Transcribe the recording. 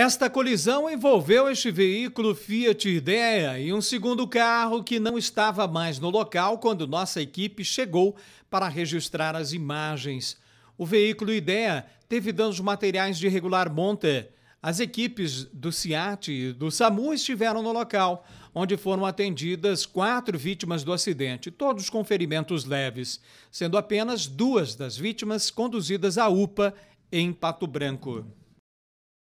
Esta colisão envolveu este veículo Fiat Idea e um segundo carro que não estava mais no local quando nossa equipe chegou para registrar as imagens. O veículo Idea teve danos materiais de regular monta. As equipes do CIAT e do SAMU estiveram no local, onde foram atendidas quatro vítimas do acidente, todos com ferimentos leves, sendo apenas duas das vítimas conduzidas à UPA em Pato Branco.